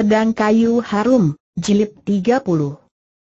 Pedang Kayu Harum, Jilid 30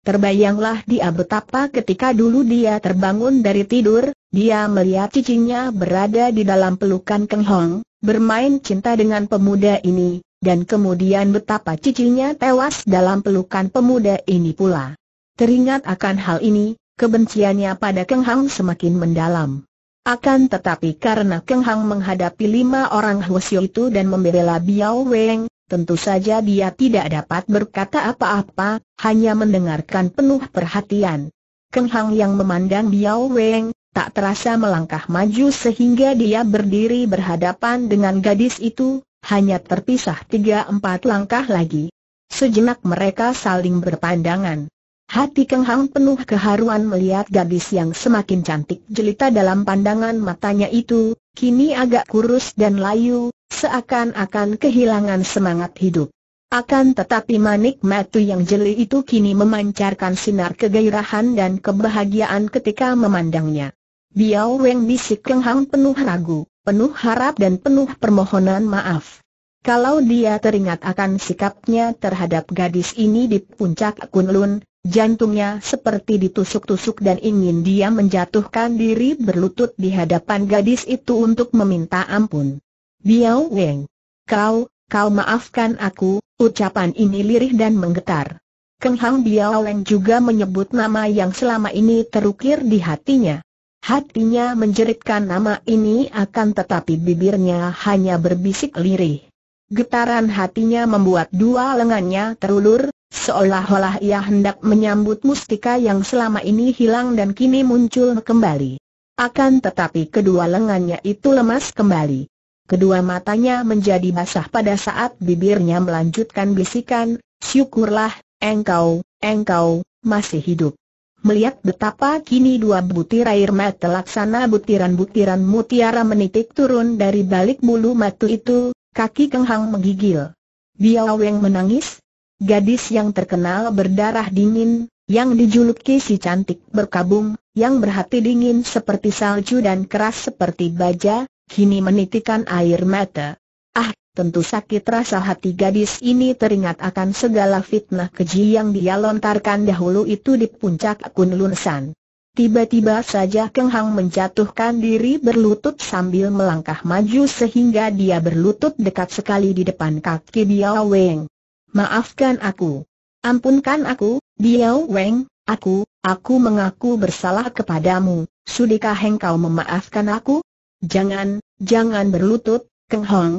Terbayanglah dia betapa ketika dulu dia terbangun dari tidur, dia melihat cicinya berada di dalam pelukan Keng Hong, bermain cinta dengan pemuda ini, dan kemudian betapa cicinya tewas dalam pelukan pemuda ini pula. Teringat akan hal ini, kebenciannya pada Keng hong semakin mendalam. Akan tetapi karena Keng Hang menghadapi lima orang Hwasyo itu dan membela Biao Weng, Tentu saja dia tidak dapat berkata apa-apa, hanya mendengarkan penuh perhatian. Keng Hang yang memandang Biao Weng, tak terasa melangkah maju sehingga dia berdiri berhadapan dengan gadis itu, hanya terpisah tiga empat langkah lagi. Sejenak mereka saling berpandangan. Hati Keng Hang penuh keharuan melihat gadis yang semakin cantik jelita dalam pandangan matanya itu, kini agak kurus dan layu, seakan-akan kehilangan semangat hidup. Akan tetapi manik matu yang jeli itu kini memancarkan sinar kegairahan dan kebahagiaan ketika memandangnya. Biao Weng bisik kenghang penuh ragu, penuh harap dan penuh permohonan maaf. Kalau dia teringat akan sikapnya terhadap gadis ini di puncak Kunlun, jantungnya seperti ditusuk-tusuk dan ingin dia menjatuhkan diri berlutut di hadapan gadis itu untuk meminta ampun. Biao Weng. Kau, kau maafkan aku, ucapan ini lirih dan menggetar. Keng Hang Biao Weng juga menyebut nama yang selama ini terukir di hatinya. Hatinya menjeritkan nama ini akan tetapi bibirnya hanya berbisik lirih. Getaran hatinya membuat dua lengannya terulur, seolah-olah ia hendak menyambut mustika yang selama ini hilang dan kini muncul kembali. Akan tetapi kedua lengannya itu lemas kembali. Kedua matanya menjadi basah pada saat bibirnya melanjutkan bisikan, syukurlah, engkau, engkau, masih hidup. Melihat betapa kini dua butir air mata laksana butiran-butiran mutiara menitik turun dari balik bulu mata itu, kaki kenghang menggigil. Biao Weng menangis. Gadis yang terkenal berdarah dingin, yang dijuluki si cantik berkabung, yang berhati dingin seperti salju dan keras seperti baja, kini menitikan air mata. Ah, tentu sakit rasa hati gadis ini teringat akan segala fitnah keji yang dia lontarkan dahulu itu di puncak akun lunsan. Tiba-tiba saja Keng Hang menjatuhkan diri berlutut sambil melangkah maju sehingga dia berlutut dekat sekali di depan kaki Biao Weng. Maafkan aku. Ampunkan aku, Biao Weng, aku, aku mengaku bersalah kepadamu. Sudikah engkau memaafkan aku? Jangan, jangan berlutut, Keng Hong.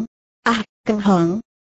Ah, Keng Hong.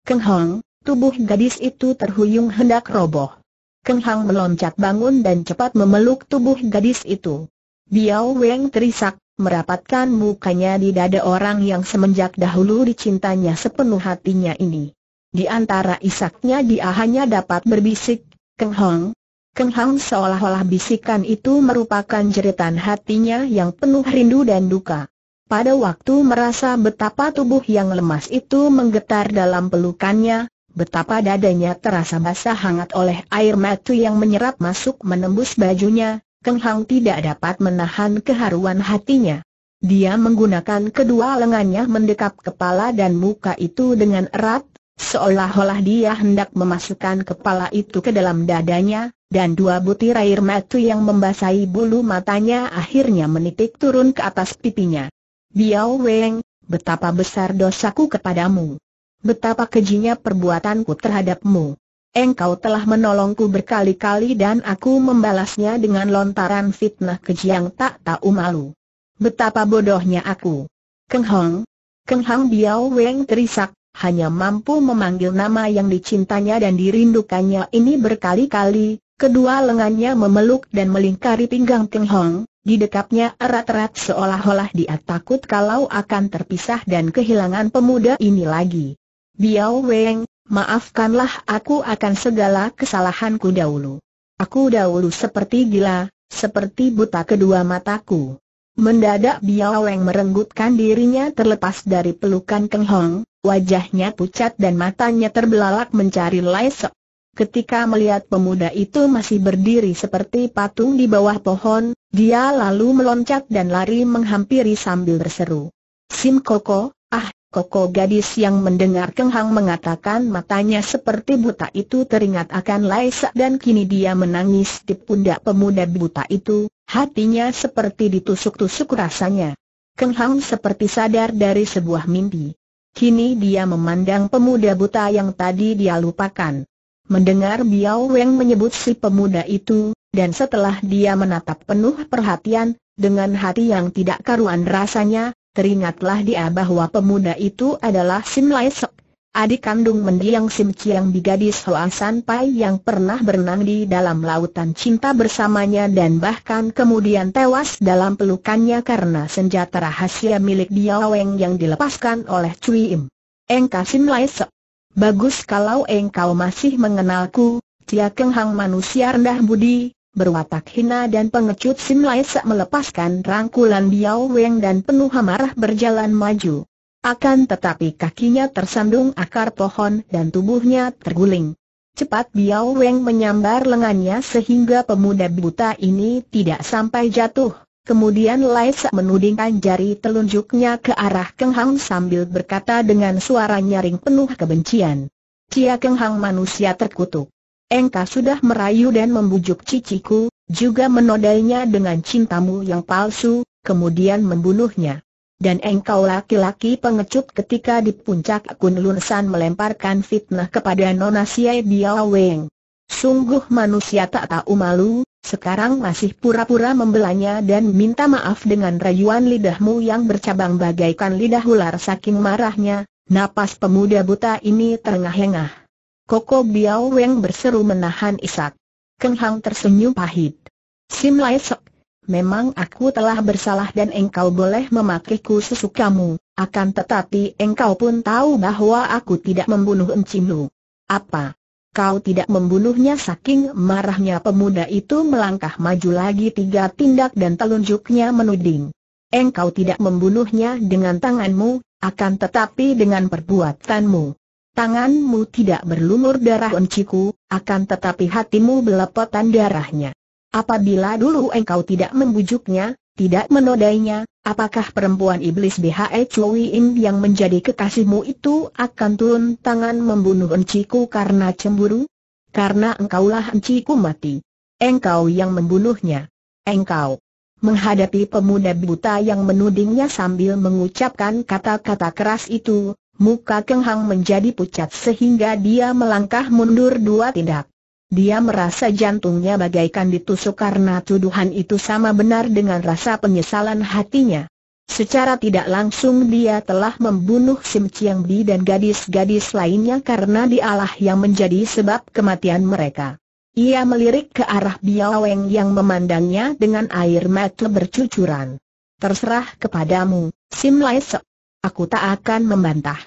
Keng Hong, tubuh gadis itu terhuyung hendak roboh. Keng Hong meloncat bangun dan cepat memeluk tubuh gadis itu. Biao Weng terisak, merapatkan mukanya di dada orang yang semenjak dahulu dicintanya sepenuh hatinya ini. Di antara isaknya dia hanya dapat berbisik, Keng Hong, Keng Hong seolah-olah bisikan itu merupakan jeritan hatinya yang penuh rindu dan duka. Pada waktu merasa betapa tubuh yang lemas itu menggetar dalam pelukannya, betapa dadanya terasa basah hangat oleh air mata yang menyerap masuk menembus bajunya, Keng Hang tidak dapat menahan keharuan hatinya. Dia menggunakan kedua lengannya mendekap kepala dan muka itu dengan erat, seolah-olah dia hendak memasukkan kepala itu ke dalam dadanya, dan dua butir air mata yang membasahi bulu matanya akhirnya menitik turun ke atas pipinya. Biao Weng, betapa besar dosaku kepadamu. Betapa kejinya perbuatanku terhadapmu. Engkau telah menolongku berkali-kali dan aku membalasnya dengan lontaran fitnah keji yang tak tahu malu. Betapa bodohnya aku. Keng Hong, Keng Hong Biao Weng terisak, hanya mampu memanggil nama yang dicintanya dan dirindukannya ini berkali-kali, kedua lengannya memeluk dan melingkari pinggang Keng Hong, di didekapnya erat-erat seolah-olah dia takut kalau akan terpisah dan kehilangan pemuda ini lagi. Biao Weng, maafkanlah aku akan segala kesalahanku dahulu. Aku dahulu seperti gila, seperti buta kedua mataku. Mendadak Biao Weng merenggutkan dirinya terlepas dari pelukan Keng Hong, wajahnya pucat dan matanya terbelalak mencari Lai Sok. Ketika melihat pemuda itu masih berdiri seperti patung di bawah pohon, dia lalu meloncat dan lari menghampiri sambil berseru. Sim Koko, ah, Koko gadis yang mendengar Kenghang mengatakan matanya seperti buta itu teringat akan Laisa dan kini dia menangis di pundak pemuda buta itu, hatinya seperti ditusuk-tusuk rasanya. Kenghang seperti sadar dari sebuah mimpi. Kini dia memandang pemuda buta yang tadi dia lupakan. Mendengar Biao Weng menyebut si pemuda itu, dan setelah dia menatap penuh perhatian, dengan hati yang tidak karuan rasanya, teringatlah dia bahwa pemuda itu adalah Sim Lai Sek, adik kandung mendiang Sim Chiang di gadis Hoa San Pai yang pernah berenang di dalam lautan cinta bersamanya dan bahkan kemudian tewas dalam pelukannya karena senjata rahasia milik Biao Weng yang dilepaskan oleh Cui Im. Engka Sim Lai Sek Bagus kalau engkau masih mengenalku, Tia Keng Hang manusia rendah budi, berwatak hina dan pengecut Sim Lai Sa melepaskan rangkulan Biao Weng dan penuh amarah berjalan maju. Akan tetapi kakinya tersandung akar pohon dan tubuhnya terguling. Cepat Biao Weng menyambar lengannya sehingga pemuda buta ini tidak sampai jatuh. Kemudian Lai Sa menudingkan jari telunjuknya ke arah Keng Hang sambil berkata dengan suara nyaring penuh kebencian. Cia Keng Hang manusia terkutuk. Engkau sudah merayu dan membujuk ciciku, juga menodainya dengan cintamu yang palsu, kemudian membunuhnya. Dan engkau laki-laki pengecut ketika di puncak Kun San melemparkan fitnah kepada Nona Siai Biao Weng. Sungguh manusia tak tahu malu, sekarang masih pura-pura membelanya dan minta maaf dengan rayuan lidahmu yang bercabang bagaikan lidah ular saking marahnya, napas pemuda buta ini terengah-engah. Koko Biao Weng berseru menahan isak. Keng Hang tersenyum pahit. Sim Lai Sek, memang aku telah bersalah dan engkau boleh memakiku sesukamu, akan tetapi engkau pun tahu bahwa aku tidak membunuh Encim Apa? kau tidak membunuhnya saking marahnya pemuda itu melangkah maju lagi tiga tindak dan telunjuknya menuding. Engkau tidak membunuhnya dengan tanganmu, akan tetapi dengan perbuatanmu. Tanganmu tidak berlumur darah enciku, akan tetapi hatimu belepotan darahnya. Apabila dulu engkau tidak membujuknya, tidak menodainya, apakah perempuan iblis BHE Chui In yang menjadi kekasihmu itu akan turun tangan membunuh enciku karena cemburu? Karena engkaulah enciku mati. Engkau yang membunuhnya. Engkau. Menghadapi pemuda buta yang menudingnya sambil mengucapkan kata-kata keras itu, muka Keng Hang menjadi pucat sehingga dia melangkah mundur dua tindak. Dia merasa jantungnya bagaikan ditusuk karena tuduhan itu sama benar dengan rasa penyesalan hatinya. Secara tidak langsung dia telah membunuh Sim Chiang Bi dan gadis-gadis lainnya karena dialah yang menjadi sebab kematian mereka. Ia melirik ke arah Biaweng yang memandangnya dengan air mata bercucuran. Terserah kepadamu, Sim Lai Aku tak akan membantah.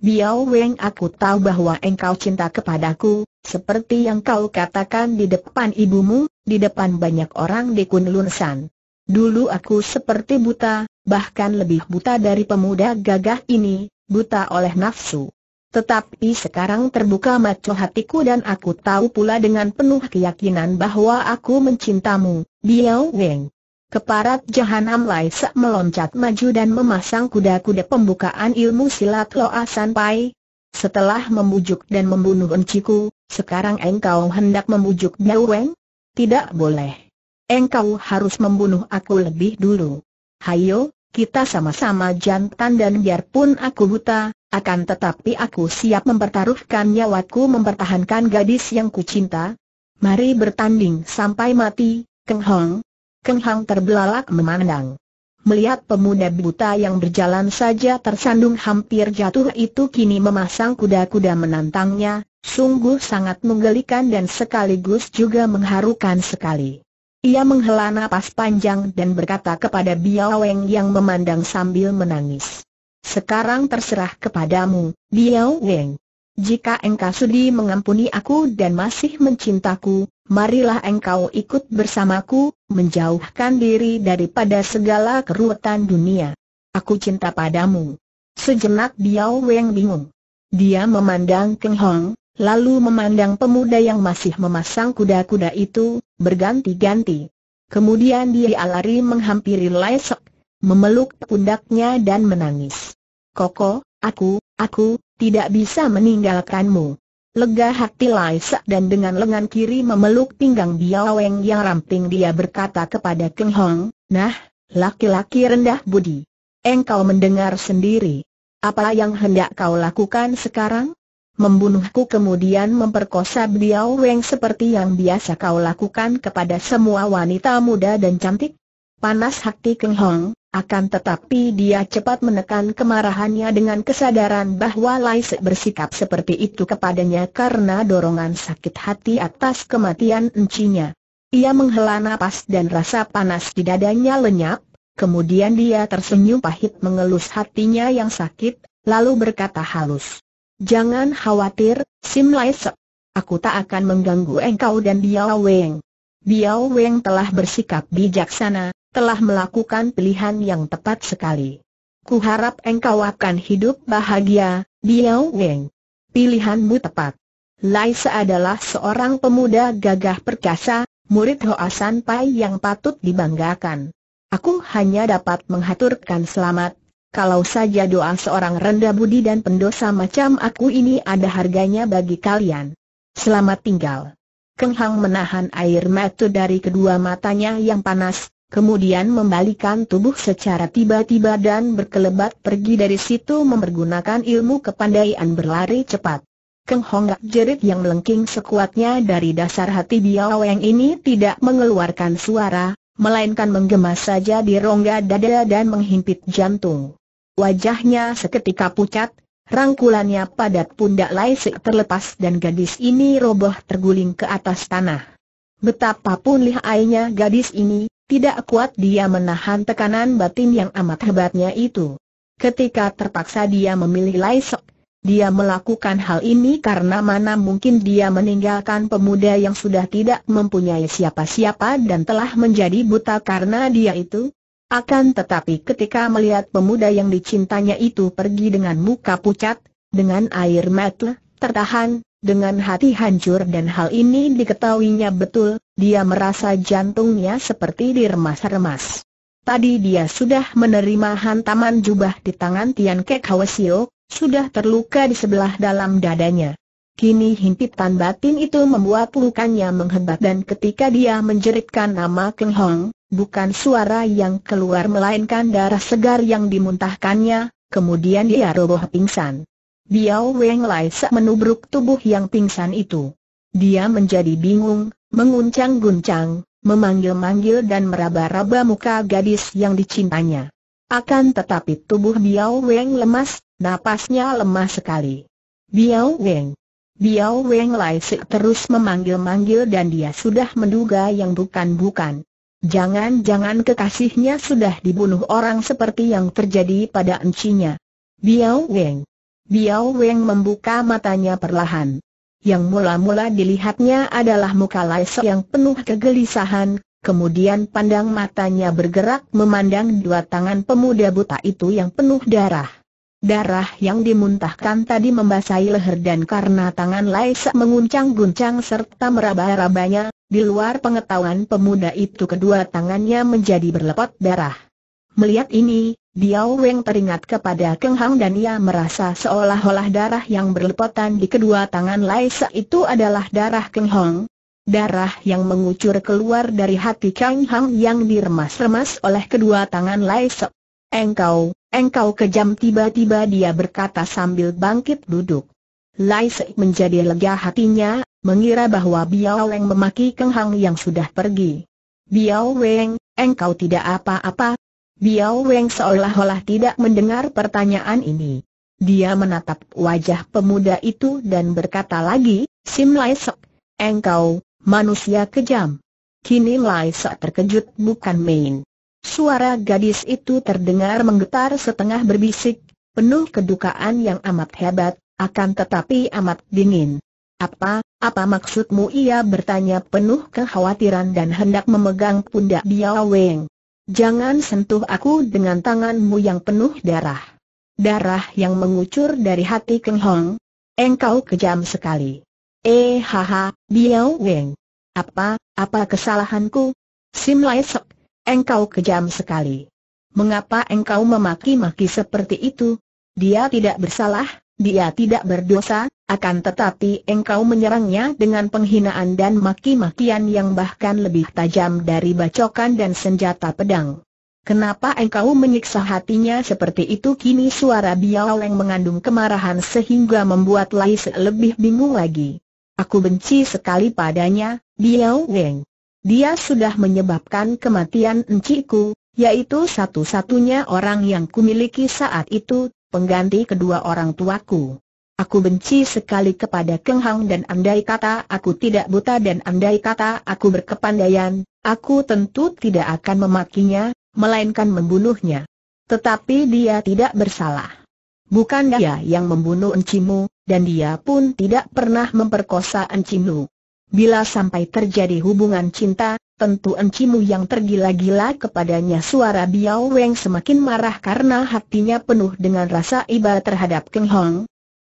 Biao Weng aku tahu bahwa engkau cinta kepadaku, seperti yang kau katakan di depan ibumu, di depan banyak orang di Kunlun San. Dulu aku seperti buta, bahkan lebih buta dari pemuda gagah ini, buta oleh nafsu. Tetapi sekarang terbuka maco hatiku dan aku tahu pula dengan penuh keyakinan bahwa aku mencintamu, Biao Weng. Keparat Jahanam Lai Sek meloncat maju dan memasang kuda-kuda pembukaan ilmu silat Loa Pai. Setelah membujuk dan membunuh enciku, sekarang engkau hendak membujuk Miao Weng? Tidak boleh. Engkau harus membunuh aku lebih dulu. Hayo, kita sama-sama jantan dan biarpun aku buta, akan tetapi aku siap mempertaruhkan nyawaku mempertahankan gadis yang kucinta. Mari bertanding sampai mati, Keng Hong. Keng Hang terbelalak memandang. Melihat pemuda buta yang berjalan saja tersandung hampir jatuh itu kini memasang kuda-kuda menantangnya, sungguh sangat menggelikan dan sekaligus juga mengharukan sekali. Ia menghela napas panjang dan berkata kepada Biao Weng yang memandang sambil menangis. Sekarang terserah kepadamu, Biao Weng jika engkau sudi mengampuni aku dan masih mencintaku, marilah engkau ikut bersamaku, menjauhkan diri daripada segala keruwetan dunia. Aku cinta padamu. Sejenak Biao Weng bingung. Dia memandang Keng Hong, lalu memandang pemuda yang masih memasang kuda-kuda itu, berganti-ganti. Kemudian dia lari menghampiri Lai Sok, memeluk pundaknya dan menangis. Koko, aku, aku, tidak bisa meninggalkanmu. Lega hati Lai Sa dan dengan lengan kiri memeluk pinggang Weng yang ramping dia berkata kepada Keng Hong, Nah, laki-laki rendah budi. Engkau mendengar sendiri. Apa yang hendak kau lakukan sekarang? Membunuhku kemudian memperkosa Weng seperti yang biasa kau lakukan kepada semua wanita muda dan cantik? Panas hati Keng Hong, akan tetapi dia cepat menekan kemarahannya dengan kesadaran bahwa Laisek bersikap seperti itu kepadanya karena dorongan sakit hati atas kematian encinya. Ia menghela nafas dan rasa panas di dadanya lenyap, kemudian dia tersenyum pahit mengelus hatinya yang sakit, lalu berkata halus. Jangan khawatir, Sim Laisek. Aku tak akan mengganggu engkau dan Biao Weng. Biao Weng telah bersikap bijaksana, telah melakukan pilihan yang tepat sekali. Kuharap engkau akan hidup bahagia, Biao Weng. Pilihanmu tepat. Laisa adalah seorang pemuda gagah perkasa, murid Hoasan Pai yang patut dibanggakan. Aku hanya dapat menghaturkan selamat, kalau saja doa seorang rendah budi dan pendosa macam aku ini ada harganya bagi kalian. Selamat tinggal. Keng Hang menahan air mata dari kedua matanya yang panas, kemudian membalikan tubuh secara tiba-tiba dan berkelebat pergi dari situ mempergunakan ilmu kepandaian berlari cepat. Keng Hongak jerit yang melengking sekuatnya dari dasar hati Biao Weng ini tidak mengeluarkan suara, melainkan menggema saja di rongga dada dan menghimpit jantung. Wajahnya seketika pucat, rangkulannya padat pundak laisik terlepas dan gadis ini roboh terguling ke atas tanah. Betapapun lihainya gadis ini, tidak kuat dia menahan tekanan batin yang amat hebatnya itu. Ketika terpaksa dia memilih Laisok, dia melakukan hal ini karena mana mungkin dia meninggalkan pemuda yang sudah tidak mempunyai siapa-siapa dan telah menjadi buta karena dia itu. Akan tetapi ketika melihat pemuda yang dicintanya itu pergi dengan muka pucat, dengan air mata, tertahan, dengan hati hancur dan hal ini diketahuinya betul, dia merasa jantungnya seperti diremas-remas. Tadi dia sudah menerima hantaman jubah di tangan Tian Kek Hwasio, sudah terluka di sebelah dalam dadanya. Kini himpitan batin itu membuat lukanya menghebat dan ketika dia menjeritkan nama Keng Hong, bukan suara yang keluar melainkan darah segar yang dimuntahkannya, kemudian dia roboh pingsan. Biao Weng Lai menubruk tubuh yang pingsan itu. Dia menjadi bingung, menguncang-guncang, memanggil-manggil dan meraba-raba muka gadis yang dicintanya. Akan tetapi tubuh Biao Weng lemas, napasnya lemah sekali. Biao Weng. Biao Weng Lai Sik terus memanggil-manggil dan dia sudah menduga yang bukan-bukan. Jangan-jangan kekasihnya sudah dibunuh orang seperti yang terjadi pada encinya. Biao Weng. Biao Weng membuka matanya perlahan. Yang mula-mula dilihatnya adalah muka Laisa yang penuh kegelisahan, kemudian pandang matanya bergerak memandang dua tangan pemuda buta itu yang penuh darah. Darah yang dimuntahkan tadi membasahi leher dan karena tangan Laisa menguncang-guncang serta meraba-rabanya, di luar pengetahuan pemuda itu kedua tangannya menjadi berlepot darah. Melihat ini, Biao Weng teringat kepada Keng Hang dan ia merasa seolah-olah darah yang berlepotan di kedua tangan Lai Laisa itu adalah darah Keng Hang. Darah yang mengucur keluar dari hati Keng Hang yang diremas-remas oleh kedua tangan Lai Laisa. Engkau, engkau kejam tiba-tiba dia berkata sambil bangkit duduk. Lai Laisa menjadi lega hatinya, mengira bahwa Biao Weng memaki Keng Hang yang sudah pergi. Biao Weng, engkau tidak apa-apa, Biao Weng seolah-olah tidak mendengar pertanyaan ini. Dia menatap wajah pemuda itu dan berkata lagi, Sim Lai Sok, engkau, manusia kejam. Kini Lai Sok terkejut bukan main. Suara gadis itu terdengar menggetar setengah berbisik, penuh kedukaan yang amat hebat, akan tetapi amat dingin. Apa, apa maksudmu ia bertanya penuh kekhawatiran dan hendak memegang pundak Biao Weng. Jangan sentuh aku dengan tanganmu yang penuh darah. Darah yang mengucur dari hati Keng Hong. Engkau kejam sekali. Eh haha, Biao Weng. Apa, apa kesalahanku? Sim Lai Sok, engkau kejam sekali. Mengapa engkau memaki-maki seperti itu? Dia tidak bersalah, dia tidak berdosa, akan tetapi engkau menyerangnya dengan penghinaan dan maki-makian yang bahkan lebih tajam dari bacokan dan senjata pedang. Kenapa engkau menyiksa hatinya seperti itu? Kini suara Biaoleng mengandung kemarahan sehingga membuat Lai Se lebih bingung lagi. Aku benci sekali padanya, Biaoleng. Dia sudah menyebabkan kematian enciku, yaitu satu-satunya orang yang kumiliki saat itu, pengganti kedua orang tuaku. Aku benci sekali kepada Keng Hang dan andai kata aku tidak buta dan andai kata aku berkepandaian, aku tentu tidak akan memakinya, melainkan membunuhnya. Tetapi dia tidak bersalah. Bukan dia yang membunuh Encimu, dan dia pun tidak pernah memperkosa Encimu. Bila sampai terjadi hubungan cinta, tentu Encimu yang tergila-gila kepadanya suara Biao Weng semakin marah karena hatinya penuh dengan rasa iba terhadap Keng Hong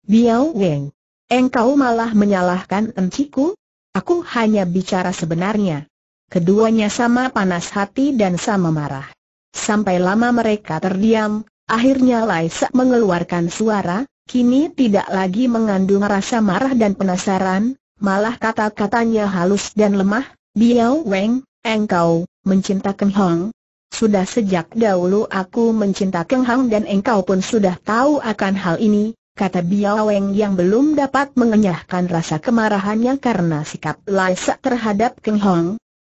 Biao Weng. Engkau malah menyalahkan enciku? Aku hanya bicara sebenarnya. Keduanya sama panas hati dan sama marah. Sampai lama mereka terdiam, akhirnya Lai Laisa mengeluarkan suara, kini tidak lagi mengandung rasa marah dan penasaran, malah kata-katanya halus dan lemah, Biao Weng, engkau, mencinta Keng Hong. Sudah sejak dahulu aku mencinta Keng Hong dan engkau pun sudah tahu akan hal ini, kata Biaweng yang belum dapat mengenyahkan rasa kemarahannya karena sikap Laisa terhadap Keng Hong.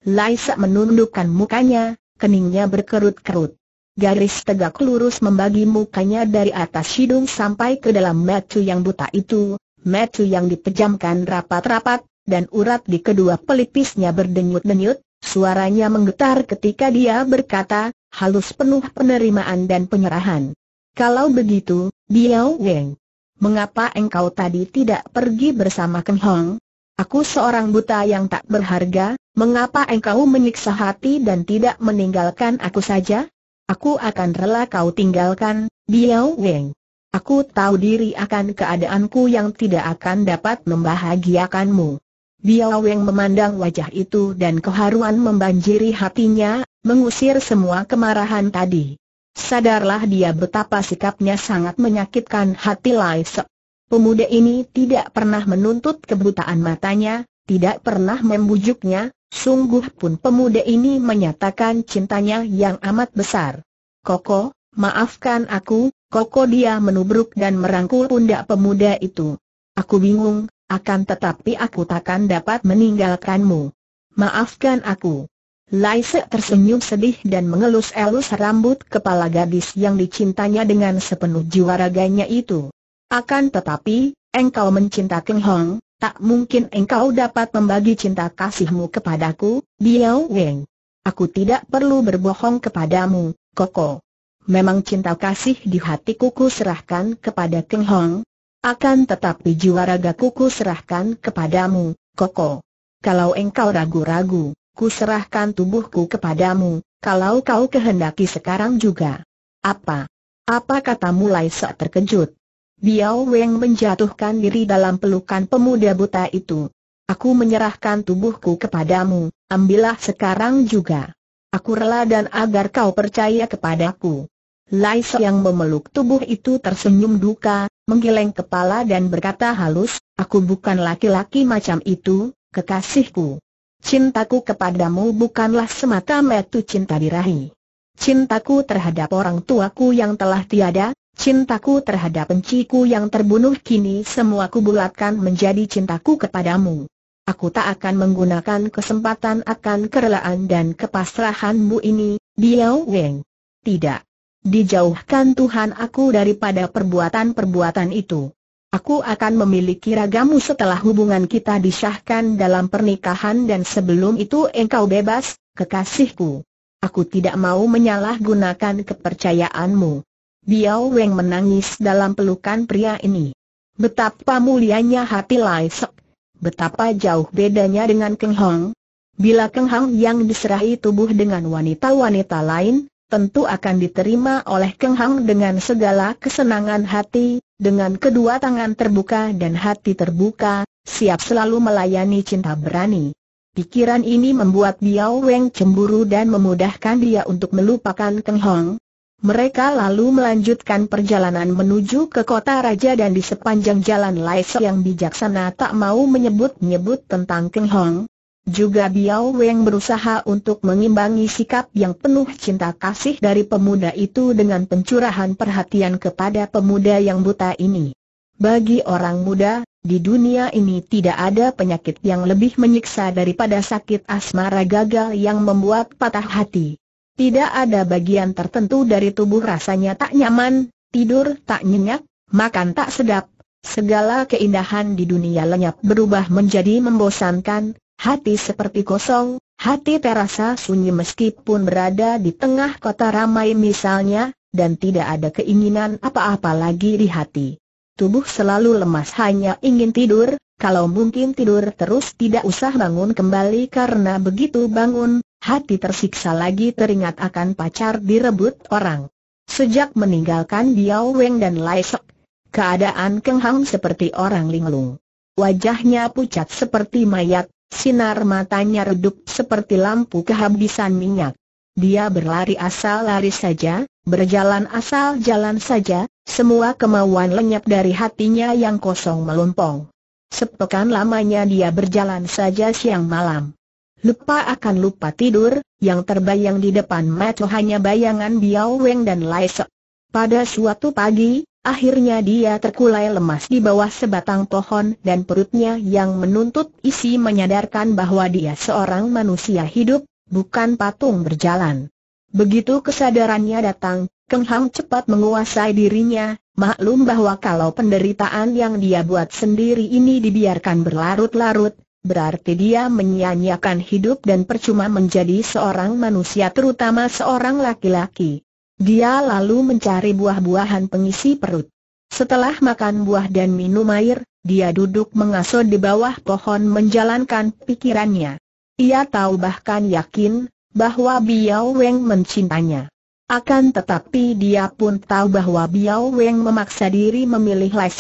Laisa menundukkan mukanya, keningnya berkerut-kerut. Garis tegak lurus membagi mukanya dari atas hidung sampai ke dalam metu yang buta itu, metu yang dipejamkan rapat-rapat, dan urat di kedua pelipisnya berdenyut-denyut, suaranya menggetar ketika dia berkata, halus penuh penerimaan dan penyerahan. Kalau begitu, Biao Weng, mengapa engkau tadi tidak pergi bersama Ken Hong? Aku seorang buta yang tak berharga, mengapa engkau menyiksa hati dan tidak meninggalkan aku saja? Aku akan rela kau tinggalkan, Biao Weng. Aku tahu diri akan keadaanku yang tidak akan dapat membahagiakanmu. Biao Weng memandang wajah itu dan keharuan membanjiri hatinya, mengusir semua kemarahan tadi. Sadarlah dia betapa sikapnya sangat menyakitkan hati Lai Sek. Pemuda ini tidak pernah menuntut kebutaan matanya, tidak pernah membujuknya, sungguh pun pemuda ini menyatakan cintanya yang amat besar. Koko, maafkan aku, Koko dia menubruk dan merangkul pundak pemuda itu. Aku bingung, akan tetapi aku takkan dapat meninggalkanmu. Maafkan aku. Laise tersenyum sedih dan mengelus-elus rambut kepala gadis yang dicintanya dengan sepenuh jiwa raganya itu. Akan tetapi, engkau mencinta Keng Hong, tak mungkin engkau dapat membagi cinta kasihmu kepadaku, Biao Weng. Aku tidak perlu berbohong kepadamu, Koko. Memang cinta kasih di hatiku ku serahkan kepada Keng Hong. Akan tetapi jiwa ragaku ku serahkan kepadamu, Koko. Kalau engkau ragu-ragu, Ku serahkan tubuhku kepadamu, kalau kau kehendaki sekarang juga. Apa? Apa kata mulai saat terkejut? Biao Weng menjatuhkan diri dalam pelukan pemuda buta itu. Aku menyerahkan tubuhku kepadamu, ambillah sekarang juga. Aku rela dan agar kau percaya kepadaku. Lai Se yang memeluk tubuh itu tersenyum duka, menggeleng kepala dan berkata halus, aku bukan laki-laki macam itu, kekasihku. Cintaku kepadamu bukanlah semata-mata cinta dirahi. Cintaku terhadap orang tuaku yang telah tiada, cintaku terhadap penciku yang terbunuh kini semua kubulatkan menjadi cintaku kepadamu. Aku tak akan menggunakan kesempatan akan kerelaan dan kepasrahanmu ini, Biao Weng. Tidak. Dijauhkan Tuhan aku daripada perbuatan-perbuatan itu. Aku akan memiliki ragamu setelah hubungan kita disahkan dalam pernikahan dan sebelum itu engkau bebas, kekasihku. Aku tidak mau menyalahgunakan kepercayaanmu. Biao Weng menangis dalam pelukan pria ini. Betapa mulianya hati Lai Sek. Betapa jauh bedanya dengan Keng Hong. Bila Keng Hong yang diserahi tubuh dengan wanita-wanita lain, tentu akan diterima oleh Keng Hong dengan segala kesenangan hati, dengan kedua tangan terbuka dan hati terbuka, siap selalu melayani cinta berani. Pikiran ini membuat Biao Weng cemburu dan memudahkan dia untuk melupakan Keng Hong. Mereka lalu melanjutkan perjalanan menuju ke kota raja dan di sepanjang jalan Lai Sok yang bijaksana tak mau menyebut-nyebut tentang Keng Hong. Juga Biao Weng berusaha untuk mengimbangi sikap yang penuh cinta kasih dari pemuda itu dengan pencurahan perhatian kepada pemuda yang buta ini. Bagi orang muda, di dunia ini tidak ada penyakit yang lebih menyiksa daripada sakit asmara gagal yang membuat patah hati. Tidak ada bagian tertentu dari tubuh rasanya tak nyaman, tidur tak nyenyak, makan tak sedap, segala keindahan di dunia lenyap berubah menjadi membosankan, Hati seperti kosong, hati terasa sunyi meskipun berada di tengah kota ramai misalnya, dan tidak ada keinginan apa-apa lagi di hati. Tubuh selalu lemas hanya ingin tidur, kalau mungkin tidur terus tidak usah bangun kembali karena begitu bangun, hati tersiksa lagi teringat akan pacar direbut orang. Sejak meninggalkan Biao Weng dan Lai Sek, keadaan Keng Hang seperti orang linglung. Wajahnya pucat seperti mayat, Sinar matanya redup seperti lampu kehabisan minyak. Dia berlari asal lari saja, berjalan asal jalan saja, semua kemauan lenyap dari hatinya yang kosong melompong. Sepekan lamanya dia berjalan saja siang malam. Lupa akan lupa tidur, yang terbayang di depan mata hanya bayangan Biao Weng dan Lai Pada suatu pagi, Akhirnya dia terkulai lemas di bawah sebatang pohon dan perutnya yang menuntut isi menyadarkan bahwa dia seorang manusia hidup, bukan patung berjalan. Begitu kesadarannya datang, Keng Hang cepat menguasai dirinya, maklum bahwa kalau penderitaan yang dia buat sendiri ini dibiarkan berlarut-larut, berarti dia menyia-nyiakan hidup dan percuma menjadi seorang manusia terutama seorang laki-laki. Dia lalu mencari buah-buahan pengisi perut. Setelah makan buah dan minum air, dia duduk mengasuh di bawah pohon menjalankan pikirannya. Ia tahu bahkan yakin, bahwa Biao Weng mencintainya. Akan tetapi dia pun tahu bahwa Biao Weng memaksa diri memilih Lai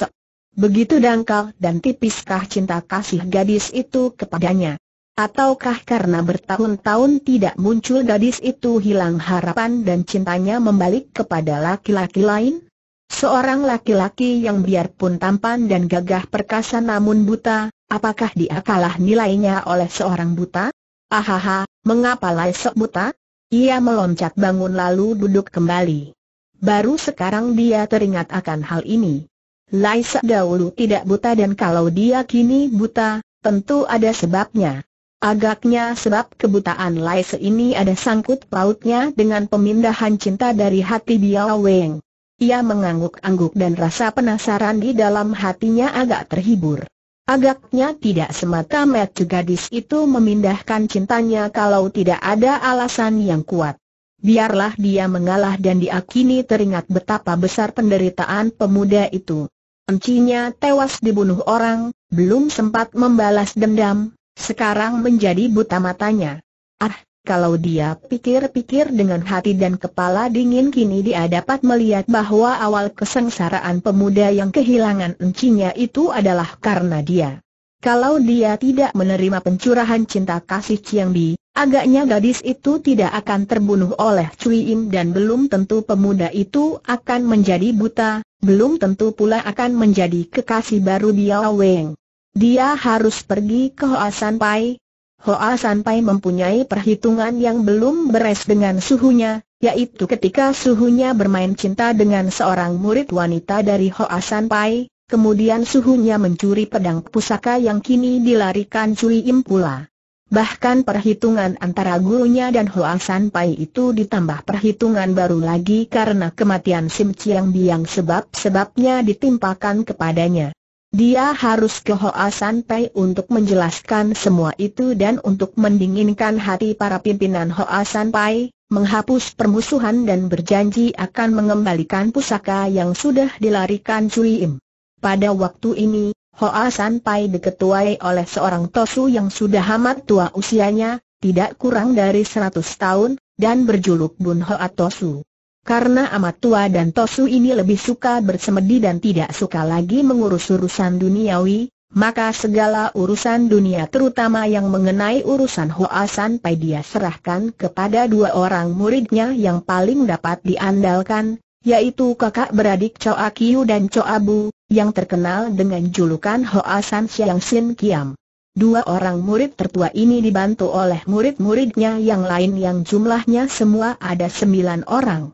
Begitu dangkal dan tipiskah cinta kasih gadis itu kepadanya. Ataukah karena bertahun-tahun tidak muncul gadis itu hilang harapan dan cintanya membalik kepada laki-laki lain? Seorang laki-laki yang biarpun tampan dan gagah perkasa namun buta, apakah dia kalah nilainya oleh seorang buta? Ahaha, mengapa lai buta? Ia meloncat bangun lalu duduk kembali. Baru sekarang dia teringat akan hal ini. Lai dahulu tidak buta dan kalau dia kini buta, tentu ada sebabnya. Agaknya sebab kebutaan Lai Se ini ada sangkut pautnya dengan pemindahan cinta dari hati Biao Weng. Ia mengangguk-angguk dan rasa penasaran di dalam hatinya agak terhibur. Agaknya tidak semata-mata gadis itu memindahkan cintanya kalau tidak ada alasan yang kuat. Biarlah dia mengalah dan diakini teringat betapa besar penderitaan pemuda itu. Encinya tewas dibunuh orang, belum sempat membalas dendam, sekarang menjadi buta matanya. Ah, kalau dia pikir-pikir dengan hati dan kepala dingin kini dia dapat melihat bahwa awal kesengsaraan pemuda yang kehilangan encinya itu adalah karena dia. Kalau dia tidak menerima pencurahan cinta kasih Chiang Bi, agaknya gadis itu tidak akan terbunuh oleh Cui Im dan belum tentu pemuda itu akan menjadi buta, belum tentu pula akan menjadi kekasih baru Biao Weng. Dia harus pergi ke Hoa Sanpai. Hoa Sanpai mempunyai perhitungan yang belum beres dengan suhunya, yaitu ketika suhunya bermain cinta dengan seorang murid wanita dari Hoa Sanpai, kemudian suhunya mencuri pedang pusaka yang kini dilarikan Cui Im pula. Bahkan perhitungan antara gurunya dan Hoa San Pai itu ditambah perhitungan baru lagi karena kematian Sim Chiang Biang sebab-sebabnya ditimpakan kepadanya. Dia harus ke Hoa San Pei untuk menjelaskan semua itu dan untuk mendinginkan hati para pimpinan Hoa San Pei, menghapus permusuhan dan berjanji akan mengembalikan pusaka yang sudah dilarikan Cui Im. Pada waktu ini, Hoa San Pai diketuai oleh seorang Tosu yang sudah amat tua usianya, tidak kurang dari 100 tahun, dan berjuluk Bun Hoa Tosu. Karena amat tua dan Tosu ini lebih suka bersemedi dan tidak suka lagi mengurus urusan duniawi, maka segala urusan dunia terutama yang mengenai urusan Hoa pai dia serahkan kepada dua orang muridnya yang paling dapat diandalkan, yaitu kakak beradik Choa Kiu dan Choa Bu, yang terkenal dengan julukan Hoa San Siang Sin Kiam. Dua orang murid tertua ini dibantu oleh murid-muridnya yang lain yang jumlahnya semua ada sembilan orang.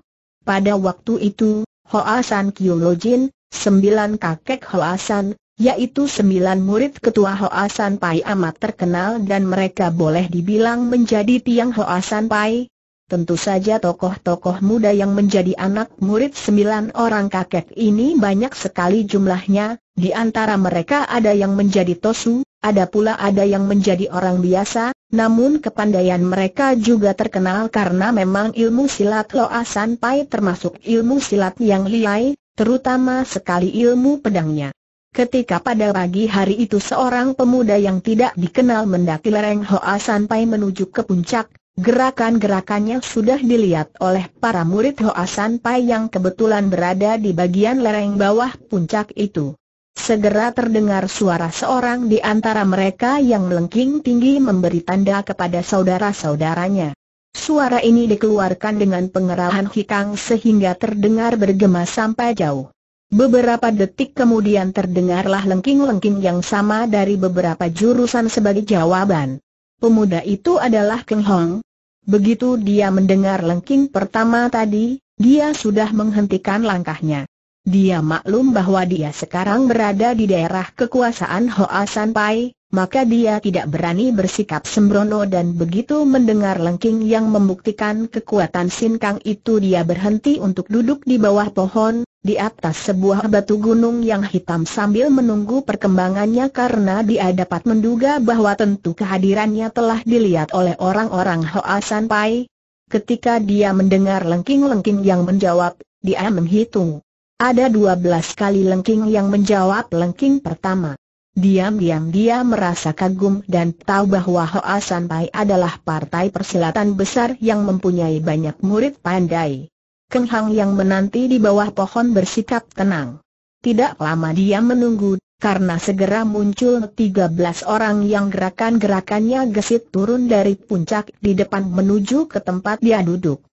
Pada waktu itu, Hoasan San sembilan kakek Hoasan, yaitu sembilan murid ketua Hoasan Pai amat terkenal dan mereka boleh dibilang menjadi tiang Hoasan Pai. Tentu saja tokoh-tokoh muda yang menjadi anak murid sembilan orang kakek ini banyak sekali jumlahnya, di antara mereka ada yang menjadi Tosu, ada pula ada yang menjadi orang biasa, namun kepandaian mereka juga terkenal karena memang ilmu silat Loa Pai termasuk ilmu silat yang liai, terutama sekali ilmu pedangnya. Ketika pada pagi hari itu seorang pemuda yang tidak dikenal mendaki lereng Hoa Pai menuju ke puncak, gerakan-gerakannya sudah dilihat oleh para murid Hoa Pai yang kebetulan berada di bagian lereng bawah puncak itu. Segera terdengar suara seorang di antara mereka yang melengking tinggi memberi tanda kepada saudara-saudaranya. Suara ini dikeluarkan dengan pengerahan hikang sehingga terdengar bergema sampai jauh. Beberapa detik kemudian terdengarlah lengking-lengking yang sama dari beberapa jurusan sebagai jawaban. Pemuda itu adalah Keng Hong. Begitu dia mendengar lengking pertama tadi, dia sudah menghentikan langkahnya. Dia maklum bahwa dia sekarang berada di daerah kekuasaan Hoa San Pai, maka dia tidak berani bersikap sembrono dan begitu mendengar lengking yang membuktikan kekuatan Sin Kang itu dia berhenti untuk duduk di bawah pohon, di atas sebuah batu gunung yang hitam sambil menunggu perkembangannya karena dia dapat menduga bahwa tentu kehadirannya telah dilihat oleh orang-orang Hoa San Pai. Ketika dia mendengar lengking-lengking yang menjawab, dia menghitung. Ada dua belas kali Lengking yang menjawab Lengking pertama. Diam-diam dia merasa kagum dan tahu bahwa Hoa Sanpai adalah partai persilatan besar yang mempunyai banyak murid pandai. Keng Hang yang menanti di bawah pohon bersikap tenang. Tidak lama dia menunggu, karena segera muncul 13 orang yang gerakan-gerakannya gesit turun dari puncak di depan menuju ke tempat dia duduk.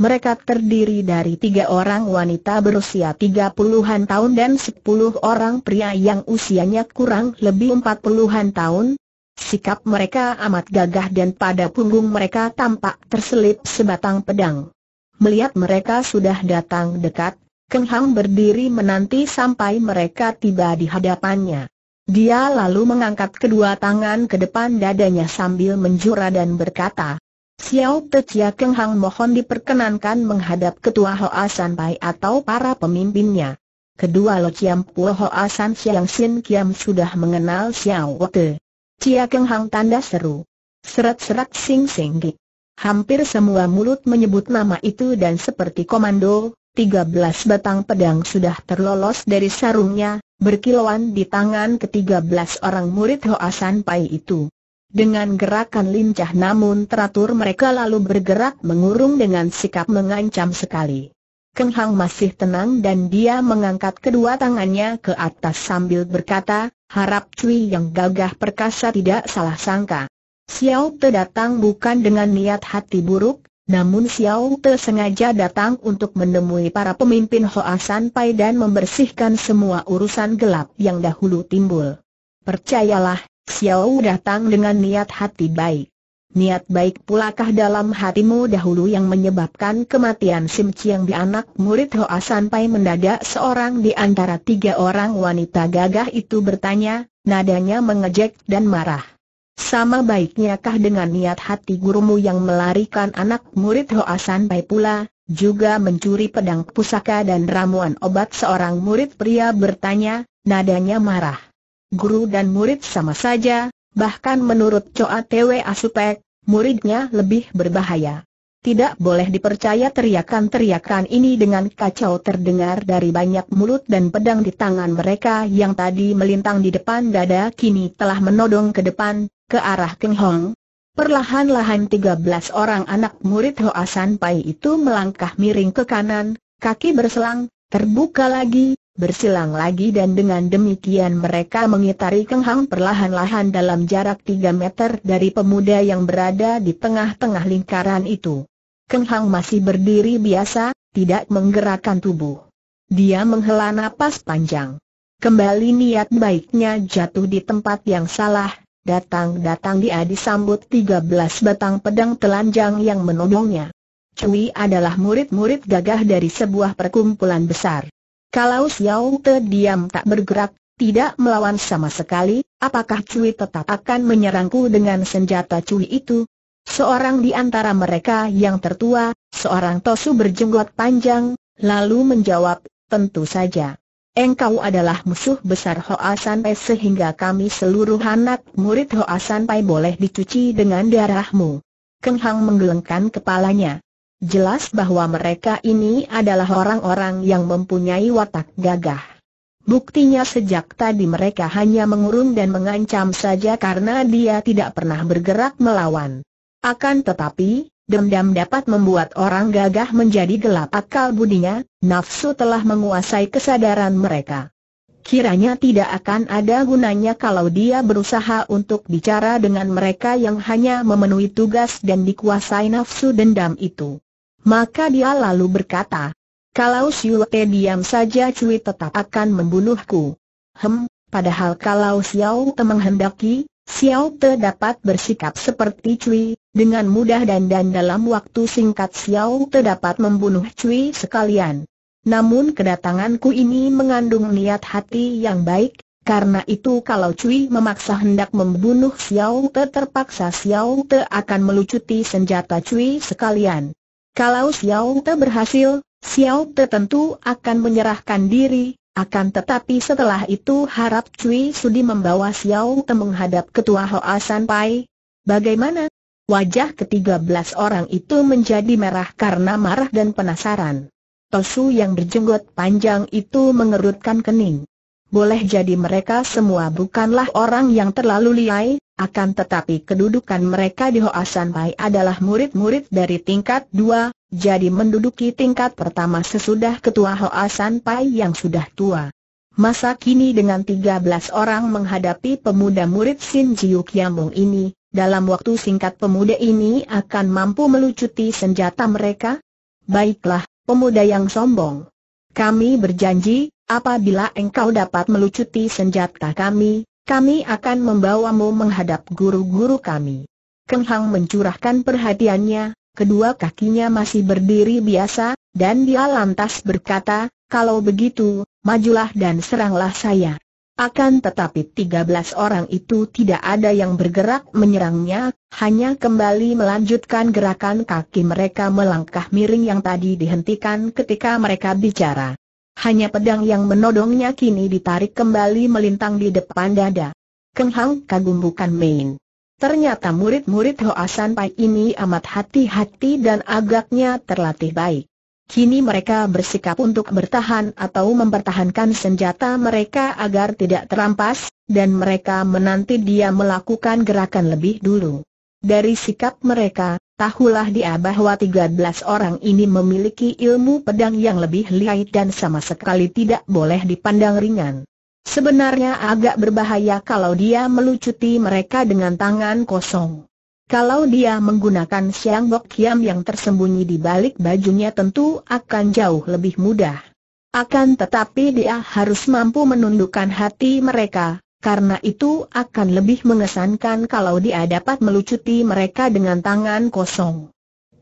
Mereka terdiri dari tiga orang wanita berusia tiga puluhan tahun dan sepuluh orang pria yang usianya kurang lebih empat puluhan tahun. Sikap mereka amat gagah dan pada punggung mereka tampak terselip sebatang pedang. Melihat mereka sudah datang dekat, Keng Hang berdiri menanti sampai mereka tiba di hadapannya. Dia lalu mengangkat kedua tangan ke depan dadanya sambil menjura dan berkata, Xiao Tetia Keng Hang mohon diperkenankan menghadap Ketua Hoa San Pai atau para pemimpinnya. Kedua Lo Chiam Puo Hoa San Siang Xin Kiam sudah mengenal Xiao Te. Chia Keng Hang tanda seru. Seret-seret sing sing Gik. Hampir semua mulut menyebut nama itu dan seperti komando, 13 batang pedang sudah terlolos dari sarungnya, berkilauan di tangan ke-13 orang murid Hoa San Pai itu. Dengan gerakan lincah namun teratur mereka lalu bergerak mengurung dengan sikap mengancam sekali. Keng Hang masih tenang dan dia mengangkat kedua tangannya ke atas sambil berkata, harap Cui yang gagah perkasa tidak salah sangka. Xiao Te datang bukan dengan niat hati buruk, namun Xiao Te sengaja datang untuk menemui para pemimpin Hoa San Pai dan membersihkan semua urusan gelap yang dahulu timbul. Percayalah, Xiao datang dengan niat hati baik. Niat baik pulakah dalam hatimu dahulu yang menyebabkan kematian Sim Chiang di anak murid Hoa sampai mendadak seorang di antara tiga orang wanita gagah itu bertanya, nadanya mengejek dan marah. Sama baiknya kah dengan niat hati gurumu yang melarikan anak murid Hoa sampai pula, juga mencuri pedang pusaka dan ramuan obat seorang murid pria bertanya, nadanya marah guru dan murid sama saja, bahkan menurut Coa Tewe Asupek, muridnya lebih berbahaya. Tidak boleh dipercaya teriakan-teriakan ini dengan kacau terdengar dari banyak mulut dan pedang di tangan mereka yang tadi melintang di depan dada kini telah menodong ke depan, ke arah Keng Hong. Perlahan-lahan 13 orang anak murid Hoa San Pai itu melangkah miring ke kanan, kaki berselang, terbuka lagi, bersilang lagi dan dengan demikian mereka mengitari Keng Hang perlahan-lahan dalam jarak 3 meter dari pemuda yang berada di tengah-tengah lingkaran itu. Keng Hang masih berdiri biasa, tidak menggerakkan tubuh. Dia menghela napas panjang. Kembali niat baiknya jatuh di tempat yang salah, datang-datang dia disambut 13 batang pedang telanjang yang menodongnya. Cui adalah murid-murid gagah dari sebuah perkumpulan besar. Kalau Xiao Te diam tak bergerak, tidak melawan sama sekali, apakah Cui tetap akan menyerangku dengan senjata Cui itu? Seorang di antara mereka yang tertua, seorang Tosu berjenggot panjang, lalu menjawab, tentu saja. Engkau adalah musuh besar Hoa Sanpai sehingga kami seluruh anak murid Hoa Pai boleh dicuci dengan darahmu. Keng Hang menggelengkan kepalanya. Jelas bahwa mereka ini adalah orang-orang yang mempunyai watak gagah. Buktinya sejak tadi mereka hanya mengurung dan mengancam saja karena dia tidak pernah bergerak melawan. Akan tetapi, dendam dapat membuat orang gagah menjadi gelap akal budinya, nafsu telah menguasai kesadaran mereka. Kiranya tidak akan ada gunanya kalau dia berusaha untuk bicara dengan mereka yang hanya memenuhi tugas dan dikuasai nafsu dendam itu. Maka dia lalu berkata, kalau Xiuote diam saja Cui tetap akan membunuhku. Hem, padahal kalau Xiao Te menghendaki, Xiao Te dapat bersikap seperti Cui, dengan mudah dan dan dalam waktu singkat Xiao Te dapat membunuh Cui sekalian. Namun kedatanganku ini mengandung niat hati yang baik, karena itu kalau Cui memaksa hendak membunuh Xiao Te terpaksa Xiao Te akan melucuti senjata Cui sekalian. Kalau Xiao Te berhasil, Xiao Te tentu akan menyerahkan diri, akan tetapi setelah itu harap Cui Sudi membawa Xiao Te menghadap ketua Hoa San Bagaimana? Wajah ketiga belas orang itu menjadi merah karena marah dan penasaran. Tosu yang berjenggot panjang itu mengerutkan kening. Boleh jadi mereka semua bukanlah orang yang terlalu liai, akan tetapi kedudukan mereka di Hoasan Pai adalah murid-murid dari tingkat dua, jadi menduduki tingkat pertama sesudah ketua Hoasan Pai yang sudah tua. Masa kini dengan 13 orang menghadapi pemuda murid Sin Jiu ini, dalam waktu singkat pemuda ini akan mampu melucuti senjata mereka? Baiklah, pemuda yang sombong. Kami berjanji, Apabila engkau dapat melucuti senjata kami, kami akan membawamu menghadap guru-guru kami. Keng Hang mencurahkan perhatiannya, kedua kakinya masih berdiri biasa, dan dia lantas berkata, kalau begitu, majulah dan seranglah saya. Akan tetapi 13 orang itu tidak ada yang bergerak menyerangnya, hanya kembali melanjutkan gerakan kaki mereka melangkah miring yang tadi dihentikan ketika mereka bicara. Hanya pedang yang menodongnya kini ditarik kembali melintang di depan dada. Keng Hang kagum bukan main. Ternyata murid-murid Hoa pai ini amat hati-hati dan agaknya terlatih baik. Kini mereka bersikap untuk bertahan atau mempertahankan senjata mereka agar tidak terampas, dan mereka menanti dia melakukan gerakan lebih dulu. Dari sikap mereka, Tahulah dia bahwa 13 orang ini memiliki ilmu pedang yang lebih lihai dan sama sekali tidak boleh dipandang ringan. Sebenarnya agak berbahaya kalau dia melucuti mereka dengan tangan kosong. Kalau dia menggunakan siang bok kiam yang tersembunyi di balik bajunya tentu akan jauh lebih mudah. Akan tetapi dia harus mampu menundukkan hati mereka, karena itu akan lebih mengesankan kalau dia dapat melucuti mereka dengan tangan kosong.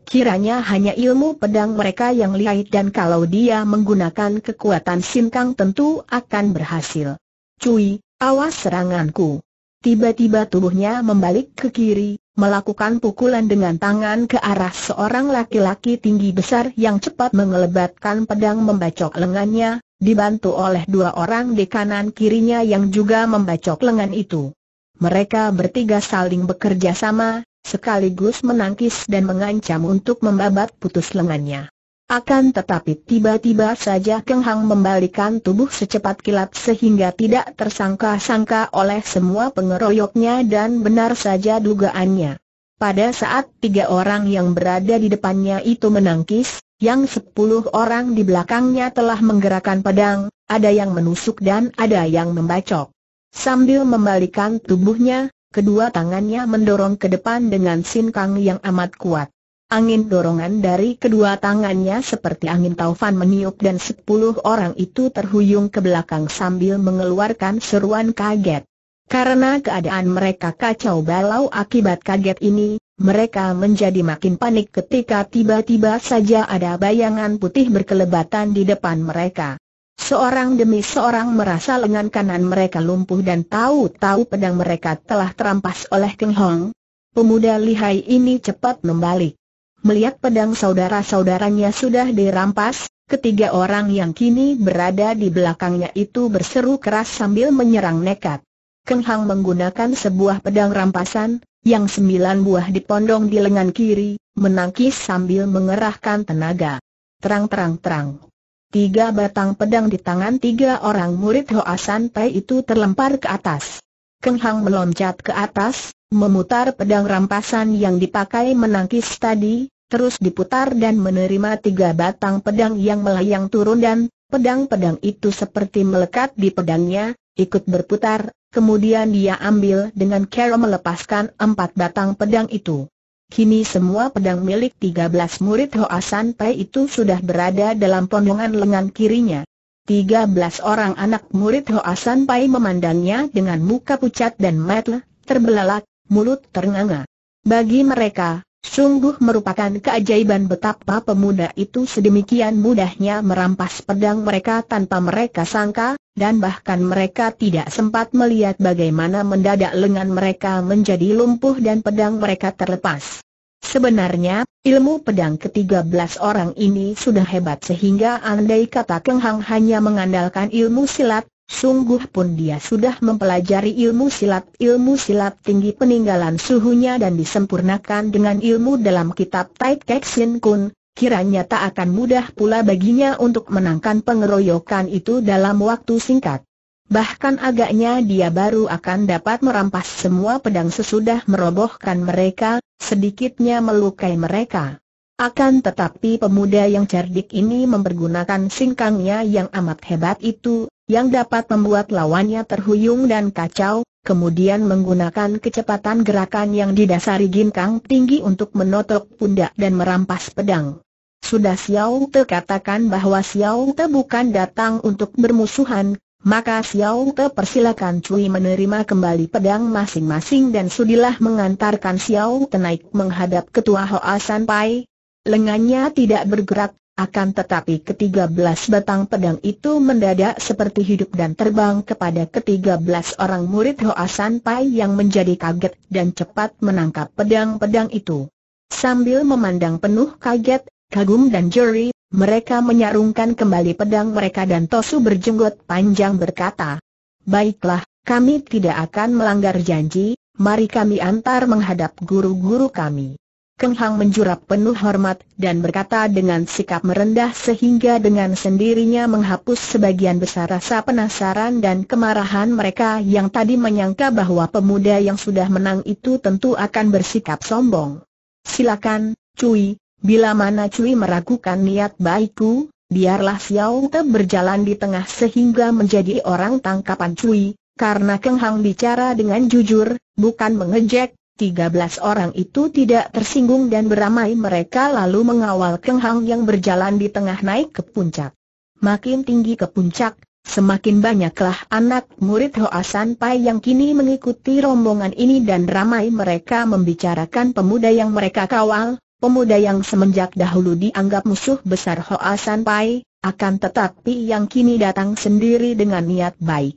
Kiranya hanya ilmu pedang mereka yang lihai dan kalau dia menggunakan kekuatan sinkang tentu akan berhasil. Cui, awas seranganku. Tiba-tiba tubuhnya membalik ke kiri, melakukan pukulan dengan tangan ke arah seorang laki-laki tinggi besar yang cepat mengelebatkan pedang membacok lengannya, dibantu oleh dua orang di kanan kirinya yang juga membacok lengan itu. Mereka bertiga saling bekerja sama, sekaligus menangkis dan mengancam untuk membabat putus lengannya. Akan tetapi tiba-tiba saja Keng Hang membalikan tubuh secepat kilat sehingga tidak tersangka-sangka oleh semua pengeroyoknya dan benar saja dugaannya. Pada saat tiga orang yang berada di depannya itu menangkis, yang sepuluh orang di belakangnya telah menggerakkan pedang, ada yang menusuk dan ada yang membacok. Sambil membalikan tubuhnya, kedua tangannya mendorong ke depan dengan sinkang yang amat kuat. Angin dorongan dari kedua tangannya seperti angin taufan meniup dan sepuluh orang itu terhuyung ke belakang sambil mengeluarkan seruan kaget. Karena keadaan mereka kacau balau akibat kaget ini, mereka menjadi makin panik ketika tiba-tiba saja ada bayangan putih berkelebatan di depan mereka. Seorang demi seorang merasa lengan kanan mereka lumpuh dan tahu-tahu pedang mereka telah terampas oleh Keng Hong. Pemuda lihai ini cepat membalik. Melihat pedang saudara-saudaranya sudah dirampas, ketiga orang yang kini berada di belakangnya itu berseru keras sambil menyerang nekat. Keng Hang menggunakan sebuah pedang rampasan, yang sembilan buah dipondong di lengan kiri, menangkis sambil mengerahkan tenaga. Terang-terang-terang. Tiga batang pedang di tangan tiga orang murid Hoa San Pai itu terlempar ke atas. Keng Hang meloncat ke atas, memutar pedang rampasan yang dipakai menangkis tadi, terus diputar dan menerima tiga batang pedang yang melayang turun dan pedang-pedang itu seperti melekat di pedangnya, ikut berputar, kemudian dia ambil dengan cara melepaskan empat batang pedang itu. Kini semua pedang milik tiga belas murid Hoa San Pai itu sudah berada dalam pondongan lengan kirinya. Tiga belas orang anak murid Hoa San Pai memandangnya dengan muka pucat dan metel, terbelalak, mulut ternganga. Bagi mereka, Sungguh merupakan keajaiban betapa pemuda itu sedemikian mudahnya merampas pedang mereka tanpa mereka sangka, dan bahkan mereka tidak sempat melihat bagaimana mendadak lengan mereka menjadi lumpuh dan pedang mereka terlepas. Sebenarnya, ilmu pedang ke-13 orang ini sudah hebat sehingga andai kata Keng Hang hanya mengandalkan ilmu silat, Sungguh pun dia sudah mempelajari ilmu silat-ilmu silat tinggi peninggalan suhunya dan disempurnakan dengan ilmu dalam kitab Tai Kek Sin Kun, kiranya tak akan mudah pula baginya untuk menangkan pengeroyokan itu dalam waktu singkat. Bahkan agaknya dia baru akan dapat merampas semua pedang sesudah merobohkan mereka, sedikitnya melukai mereka. Akan tetapi pemuda yang cerdik ini mempergunakan singkangnya yang amat hebat itu, yang dapat membuat lawannya terhuyung dan kacau, kemudian menggunakan kecepatan gerakan yang didasari ginkang tinggi untuk menotok pundak dan merampas pedang. Sudah Xiao Te katakan bahwa Xiao Te bukan datang untuk bermusuhan, maka Xiao Te persilakan Cui menerima kembali pedang masing-masing dan sudilah mengantarkan Xiao Te naik menghadap ketua Hoa San Pai. Lengannya tidak bergerak, akan tetapi ketiga belas batang pedang itu mendadak seperti hidup dan terbang kepada ketiga belas orang murid Hoa San Pai yang menjadi kaget dan cepat menangkap pedang-pedang itu. Sambil memandang penuh kaget, kagum dan juri, mereka menyarungkan kembali pedang mereka dan Tosu berjenggot panjang berkata, Baiklah, kami tidak akan melanggar janji, mari kami antar menghadap guru-guru kami. Keng Hang menjurap penuh hormat dan berkata dengan sikap merendah sehingga dengan sendirinya menghapus sebagian besar rasa penasaran dan kemarahan mereka yang tadi menyangka bahwa pemuda yang sudah menang itu tentu akan bersikap sombong. Silakan, Cui, bila mana Cui meragukan niat baikku, biarlah Xiao Te berjalan di tengah sehingga menjadi orang tangkapan Cui, karena Keng Hang bicara dengan jujur, bukan mengejek, 13 orang itu tidak tersinggung dan beramai mereka lalu mengawal Keng Hang yang berjalan di tengah naik ke puncak. Makin tinggi ke puncak, semakin banyaklah anak murid Hoa San Pai yang kini mengikuti rombongan ini dan ramai mereka membicarakan pemuda yang mereka kawal, pemuda yang semenjak dahulu dianggap musuh besar Hoa San Pai, akan tetapi yang kini datang sendiri dengan niat baik.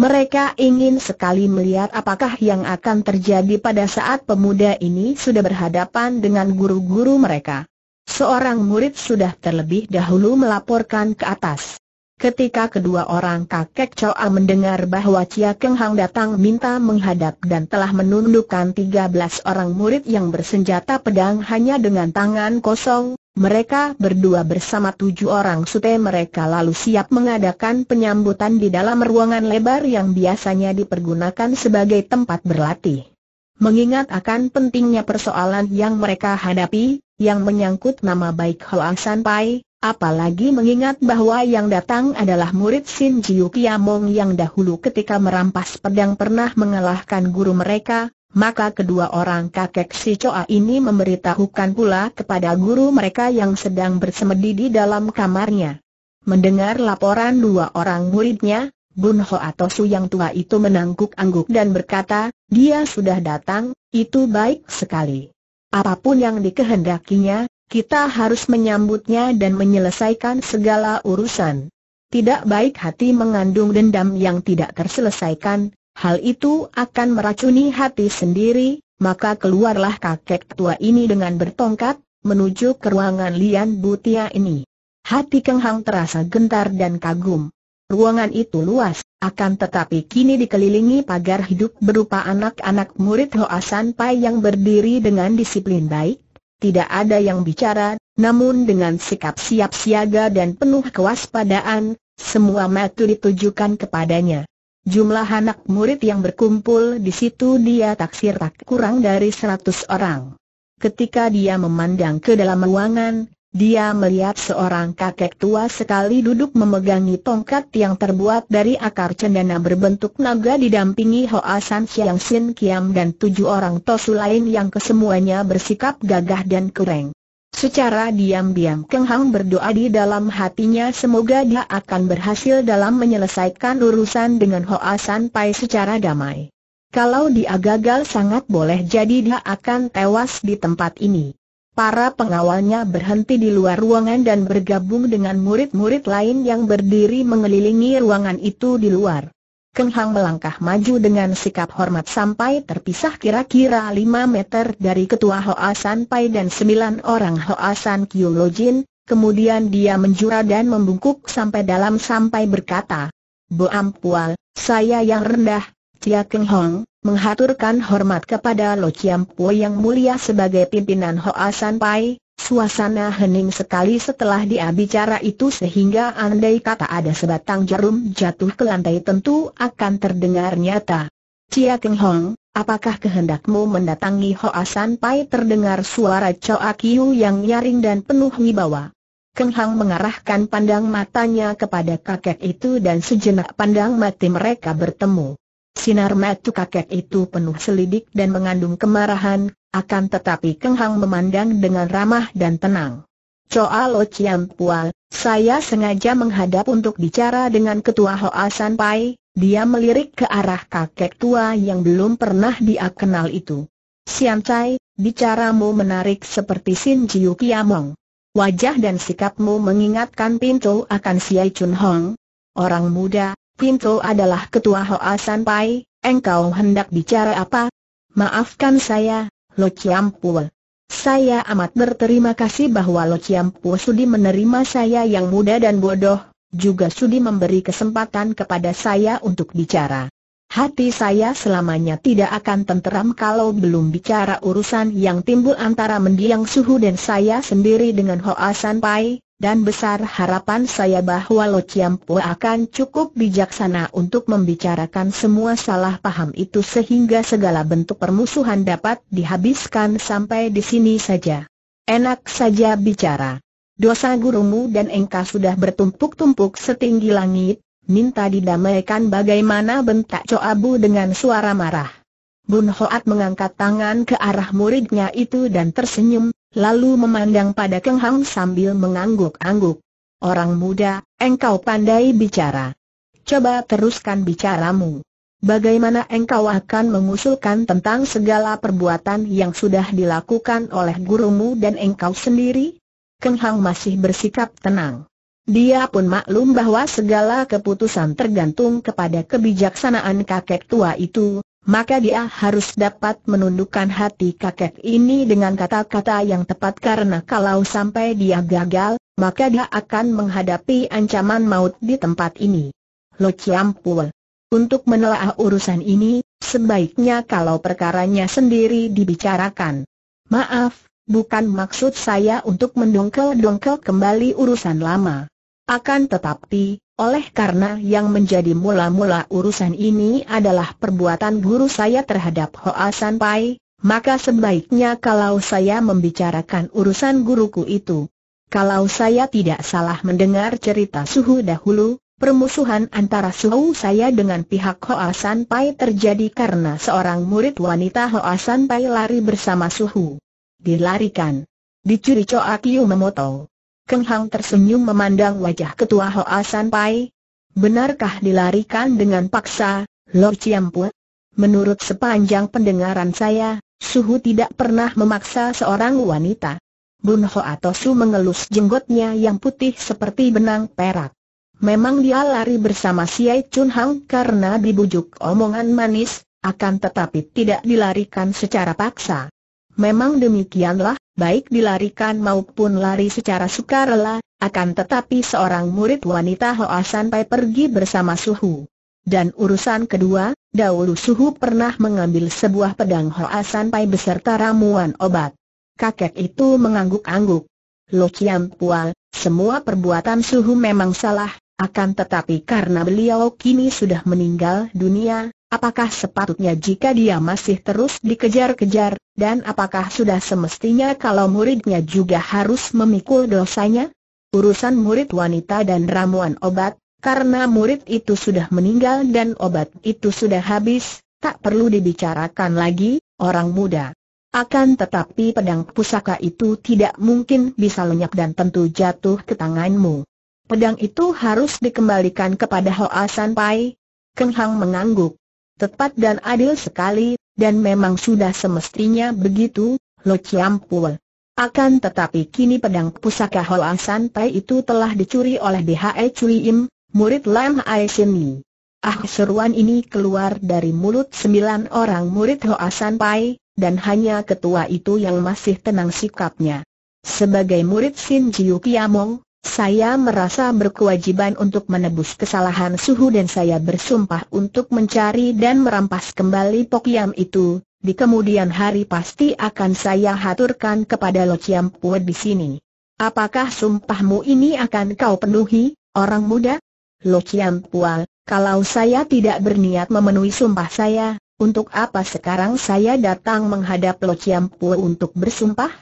Mereka ingin sekali melihat apakah yang akan terjadi pada saat pemuda ini sudah berhadapan dengan guru-guru mereka. Seorang murid sudah terlebih dahulu melaporkan ke atas. Ketika kedua orang kakek Choa mendengar bahwa Chia Keng Hang datang minta menghadap dan telah menundukkan 13 orang murid yang bersenjata pedang hanya dengan tangan kosong, mereka berdua bersama tujuh orang sute mereka lalu siap mengadakan penyambutan di dalam ruangan lebar yang biasanya dipergunakan sebagai tempat berlatih. Mengingat akan pentingnya persoalan yang mereka hadapi, yang menyangkut nama baik Hoa San apalagi mengingat bahwa yang datang adalah murid Shin Jiu Kiamong yang dahulu ketika merampas pedang pernah mengalahkan guru mereka, maka kedua orang kakek si Coa ini memberitahukan pula kepada guru mereka yang sedang bersemedi di dalam kamarnya. Mendengar laporan dua orang muridnya, Bun Ho atau Su yang tua itu menangguk-angguk dan berkata, dia sudah datang, itu baik sekali. Apapun yang dikehendakinya, kita harus menyambutnya dan menyelesaikan segala urusan. Tidak baik hati mengandung dendam yang tidak terselesaikan, hal itu akan meracuni hati sendiri, maka keluarlah kakek tua ini dengan bertongkat, menuju ke ruangan Lian Butia ini. Hati Keng Hang terasa gentar dan kagum. Ruangan itu luas, akan tetapi kini dikelilingi pagar hidup berupa anak-anak murid Hoasan Pai yang berdiri dengan disiplin baik, tidak ada yang bicara, namun dengan sikap siap siaga dan penuh kewaspadaan, semua mata ditujukan kepadanya. Jumlah anak murid yang berkumpul di situ dia taksir tak kurang dari seratus orang. Ketika dia memandang ke dalam ruangan, dia melihat seorang kakek tua sekali duduk memegangi tongkat yang terbuat dari akar cendana berbentuk naga didampingi Hoa San Xiang Sin Kiam dan tujuh orang tosu lain yang kesemuanya bersikap gagah dan keren. Secara diam-diam Keng Hang berdoa di dalam hatinya semoga dia akan berhasil dalam menyelesaikan urusan dengan Hoa San Pai secara damai. Kalau dia gagal sangat boleh jadi dia akan tewas di tempat ini. Para pengawalnya berhenti di luar ruangan dan bergabung dengan murid-murid lain yang berdiri mengelilingi ruangan itu di luar. Keng Hang melangkah maju dengan sikap hormat sampai terpisah kira-kira 5 meter dari ketua Hoa San Pai dan 9 orang Hoa San Kiu Lo Jin, kemudian dia menjura dan membungkuk sampai dalam sampai berkata, Bo Ampual, saya yang rendah, Cia Keng Hong, menghaturkan hormat kepada Lo Chiam Pue yang mulia sebagai pimpinan Hoa San Pai, Suasana hening sekali setelah dia bicara itu sehingga andai kata ada sebatang jarum jatuh ke lantai tentu akan terdengar nyata. Chia Keng Hong, apakah kehendakmu mendatangi Hoa San Pai terdengar suara Choa Kiu yang nyaring dan penuh wibawa. Keng Hang mengarahkan pandang matanya kepada kakek itu dan sejenak pandang mati mereka bertemu. Sinar mata kakek itu penuh selidik dan mengandung kemarahan, akan tetapi Keng Hang memandang dengan ramah dan tenang. Choa Lo Chiam Pual, saya sengaja menghadap untuk bicara dengan Ketua Hoa San Pai, dia melirik ke arah kakek tua yang belum pernah dia kenal itu. Sian Chai, bicaramu menarik seperti Sin Jiu Kiamong. Wajah dan sikapmu mengingatkan pintu akan Siai Chun Hong. Orang muda, Pinto adalah ketua Hoa Pai. engkau hendak bicara apa? Maafkan saya, Lo ciampol. Saya amat berterima kasih bahwa Lo ciampol sudi menerima saya yang muda dan bodoh, juga sudi memberi kesempatan kepada saya untuk bicara. Hati saya selamanya tidak akan tenteram kalau belum bicara urusan yang timbul antara mendiang suhu dan saya sendiri dengan Hoa Pai dan besar harapan saya bahwa Lo Po akan cukup bijaksana untuk membicarakan semua salah paham itu sehingga segala bentuk permusuhan dapat dihabiskan sampai di sini saja. Enak saja bicara. Dosa gurumu dan engkau sudah bertumpuk-tumpuk setinggi langit, minta didamaikan bagaimana bentak Coabu dengan suara marah. Bun Hoat mengangkat tangan ke arah muridnya itu dan tersenyum, lalu memandang pada Keng Hang sambil mengangguk-angguk. Orang muda, engkau pandai bicara. Coba teruskan bicaramu. Bagaimana engkau akan mengusulkan tentang segala perbuatan yang sudah dilakukan oleh gurumu dan engkau sendiri? Keng Hang masih bersikap tenang. Dia pun maklum bahwa segala keputusan tergantung kepada kebijaksanaan kakek tua itu, maka dia harus dapat menundukkan hati kakek ini dengan kata-kata yang tepat karena kalau sampai dia gagal, maka dia akan menghadapi ancaman maut di tempat ini. Lo Ciampul. Untuk menelaah urusan ini, sebaiknya kalau perkaranya sendiri dibicarakan. Maaf, bukan maksud saya untuk mendongkel-dongkel kembali urusan lama. Akan tetapi, oleh karena yang menjadi mula-mula urusan ini adalah perbuatan guru saya terhadap Hoa San Pai, maka sebaiknya kalau saya membicarakan urusan guruku itu. Kalau saya tidak salah mendengar cerita suhu dahulu, permusuhan antara suhu saya dengan pihak Hoa San Pai terjadi karena seorang murid wanita Hoa San Pai lari bersama suhu. Dilarikan. Dicuri Choa Kiu memotong. Keng Hang tersenyum memandang wajah ketua Hoa San Pai. Benarkah dilarikan dengan paksa, Lord Ciampu? Menurut sepanjang pendengaran saya, Suhu tidak pernah memaksa seorang wanita. Bun Ho atau Su mengelus jenggotnya yang putih seperti benang perak. Memang dia lari bersama Siai Chun Hang karena dibujuk omongan manis, akan tetapi tidak dilarikan secara paksa. Memang demikianlah, baik dilarikan maupun lari secara sukarela, akan tetapi seorang murid wanita Hoa sampai pergi bersama Suhu. Dan urusan kedua, dahulu Suhu pernah mengambil sebuah pedang Hoa sampai beserta ramuan obat. Kakek itu mengangguk-angguk. Lo Chiam Pual, semua perbuatan Suhu memang salah, akan tetapi karena beliau kini sudah meninggal dunia, Apakah sepatutnya jika dia masih terus dikejar-kejar, dan apakah sudah semestinya kalau muridnya juga harus memikul dosanya? Urusan murid wanita dan ramuan obat, karena murid itu sudah meninggal dan obat itu sudah habis, tak perlu dibicarakan lagi, orang muda. Akan tetapi pedang pusaka itu tidak mungkin bisa lenyap dan tentu jatuh ke tanganmu. Pedang itu harus dikembalikan kepada Hoa Pai. Keng Hang mengangguk tepat dan adil sekali, dan memang sudah semestinya begitu, Lo Chiam Akan tetapi kini pedang pusaka Hoa Pai itu telah dicuri oleh DHE Cui Im, murid Lam Ai Sin Yi. Ah seruan ini keluar dari mulut sembilan orang murid Hoa Pai, dan hanya ketua itu yang masih tenang sikapnya. Sebagai murid Sin Jiu Kiamong, saya merasa berkewajiban untuk menebus kesalahan Suhu dan saya bersumpah untuk mencari dan merampas kembali Pokiam itu. Di kemudian hari pasti akan saya haturkan kepada Lo Chiam Pue di sini. Apakah sumpahmu ini akan kau penuhi, orang muda? Lo Chiam Pue, kalau saya tidak berniat memenuhi sumpah saya, untuk apa sekarang saya datang menghadap Lo Chiam Pue untuk bersumpah?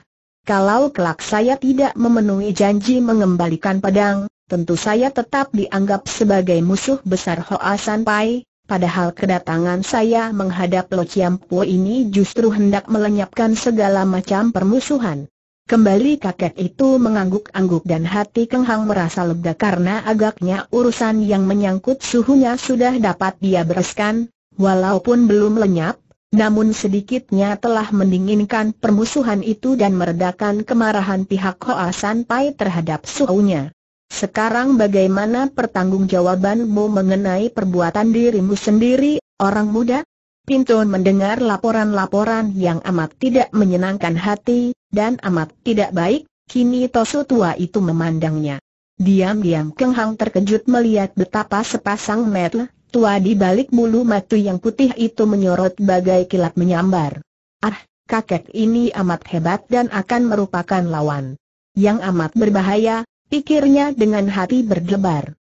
Kalau kelak saya tidak memenuhi janji mengembalikan pedang, tentu saya tetap dianggap sebagai musuh besar Hoa San Pai, padahal kedatangan saya menghadap Lo Chiam Po ini justru hendak melenyapkan segala macam permusuhan. Kembali kakek itu mengangguk-angguk dan hati Keng Hang merasa lega karena agaknya urusan yang menyangkut suhunya sudah dapat dia bereskan, walaupun belum lenyap, namun sedikitnya telah mendinginkan permusuhan itu dan meredakan kemarahan pihak Hoa Pai terhadap suhunya. Sekarang bagaimana pertanggungjawabanmu mengenai perbuatan dirimu sendiri, orang muda? Pinto mendengar laporan-laporan yang amat tidak menyenangkan hati, dan amat tidak baik, kini Tosu tua itu memandangnya. Diam-diam Keng Hang terkejut melihat betapa sepasang mata tua di balik bulu matu yang putih itu menyorot bagai kilat menyambar. Ah, kakek ini amat hebat dan akan merupakan lawan. Yang amat berbahaya, pikirnya dengan hati berdebar.